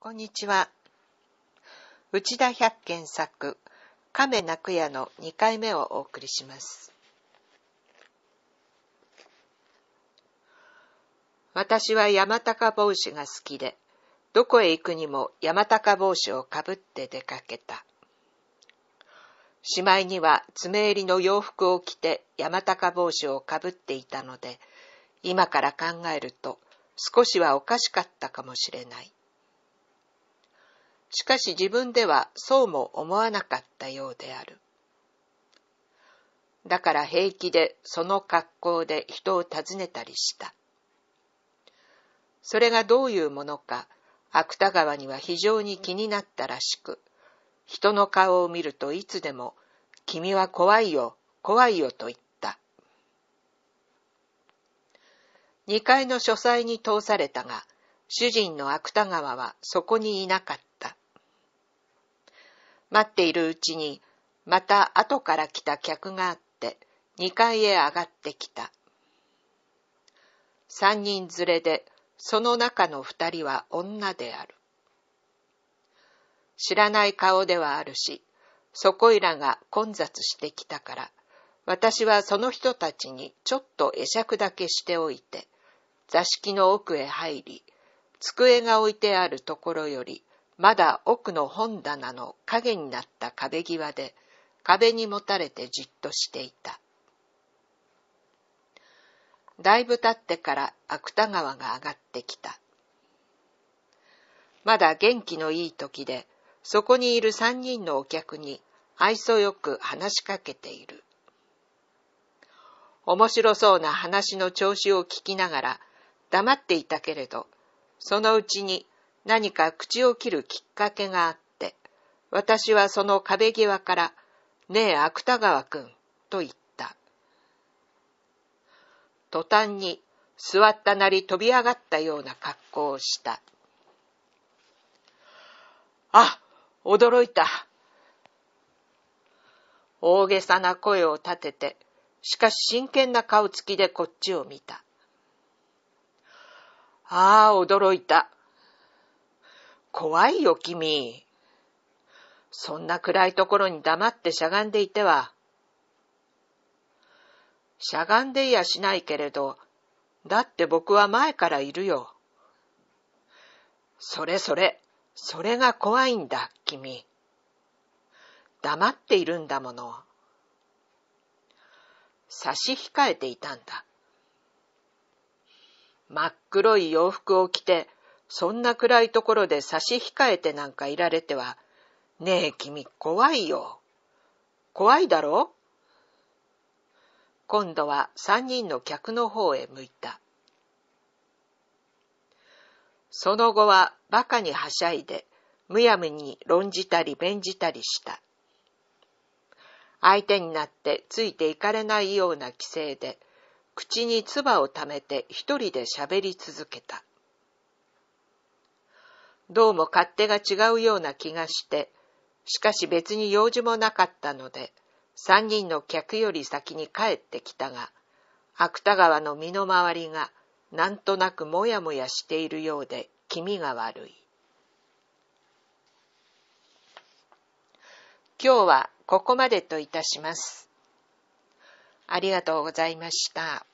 こんにちは。内田百軒作、亀泣くやの2回目をお送りします。私は山高帽子が好きで、どこへ行くにも山高帽子をかぶって出かけた。しまいには爪襟の洋服を着て山高帽子をかぶっていたので、今から考えると少しはおかしかったかもしれない。しかし自分ではそうも思わなかったようである。だから平気でその格好で人を訪ねたりした。それがどういうものか、芥川には非常に気になったらしく、人の顔を見るといつでも、君は怖いよ、怖いよと言った。2階の書斎に通されたが、主人の芥川はそこにいなかった。待っているうちに、また後から来た客があって、2階へ上がってきた。3人連れで、その中の2人は女である。知らない顔ではあるし、そこいらが混雑してきたから、私はその人たちにちょっと会釈だけしておいて、座敷の奥へ入り、机が置いてあるところよりまだ奥の本棚の影になった壁際で壁にもたれてじっとしていた。だいぶ経ってから芥川が上がってきた。まだ元気のいい時で、そこにいる三人のお客に愛想よく話しかけている。面白そうな話の調子を聞きながら黙っていたけれど、そのうちに何か口を切るきっかけがあって、私はその壁際から、ねえ、芥川くん、と言った。途端に、座ったなり飛び上がったような格好をした。あ、驚いた。大げさな声を立てて、しかし真剣な顔つきでこっちを見た。ああ、驚いた。怖いよ、君。そんな暗いところに黙ってしゃがんでいては。しゃがんでいやしないけれど、だって僕は前からいるよ。それそれ、それが怖いんだ、君。黙っているんだもの。差し控えていたんだ。真っ黒い洋服を着て、そんな暗いところで差し控えてなんかいられては、ねえ君怖いよ。怖いだろ今度は三人の客の方へ向いた。その後は馬鹿にはしゃいで、むやみに論じたり弁じたりした。相手になってついていかれないような規制で、口に唾をためて一人で喋り続けた。どうも勝手が違うような気がして、しかし別に用事もなかったので、三人の客より先に帰ってきたが、芥川の身の回りがなんとなくもやもやしているようで気味が悪い。今日はここまでといたします。ありがとうございました。